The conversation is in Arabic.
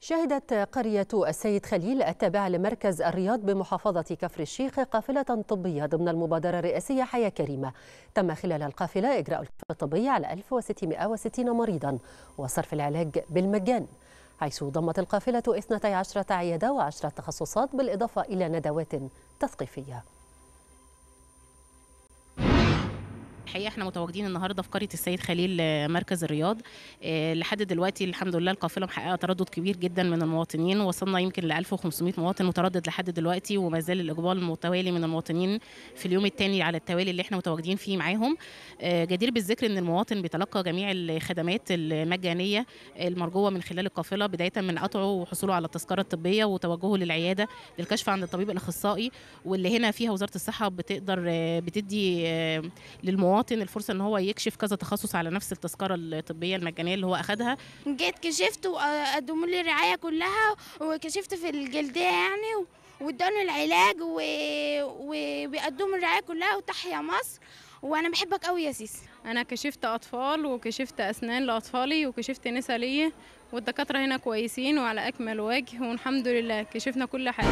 شهدت قرية السيد خليل التابعة لمركز الرياض بمحافظة كفر الشيخ قافلة طبية ضمن المبادرة الرئاسية حياة كريمة تم خلال القافلة إجراء الكفر الطبي على 1660 مريضا وصرف العلاج بالمجان حيث ضمت القافلة 12 عيادة و10 تخصصات بالإضافة إلى ندوات تثقيفية الحقيقه احنا متواجدين النهارده في قريه السيد خليل آه، مركز الرياض آه، لحد دلوقتي الحمد لله القافله محققه تردد كبير جدا من المواطنين وصلنا يمكن ل 1500 مواطن متردد لحد دلوقتي وما زال الاقبال المتوالي من المواطنين في اليوم الثاني على التوالي اللي احنا متواجدين فيه معاهم آه، جدير بالذكر ان المواطن بيتلقى جميع الخدمات المجانيه المرجوه من خلال القافله بدايه من قطعه وحصوله على التذكره الطبيه وتوجهه للعياده للكشف عند الطبيب الاخصائي واللي هنا فيها وزاره الصحه بتقدر بتدي للمواطن المواطن الفرصه ان هو يكشف كذا تخصص على نفس التذكره الطبيه المجانيه اللي هو اخذها جيت كشفت وقدموا لي الرعايه كلها وكشفت في الجلديه يعني وادوني العلاج وبيقدموا الرعايه كلها وتحيا مصر وانا بحبك قوي يا سيسي انا كشفت اطفال وكشفت اسنان لاطفالي وكشفت نسا ليا والدكاتره هنا كويسين وعلى اكمل وجه والحمد لله كشفنا كل حاجه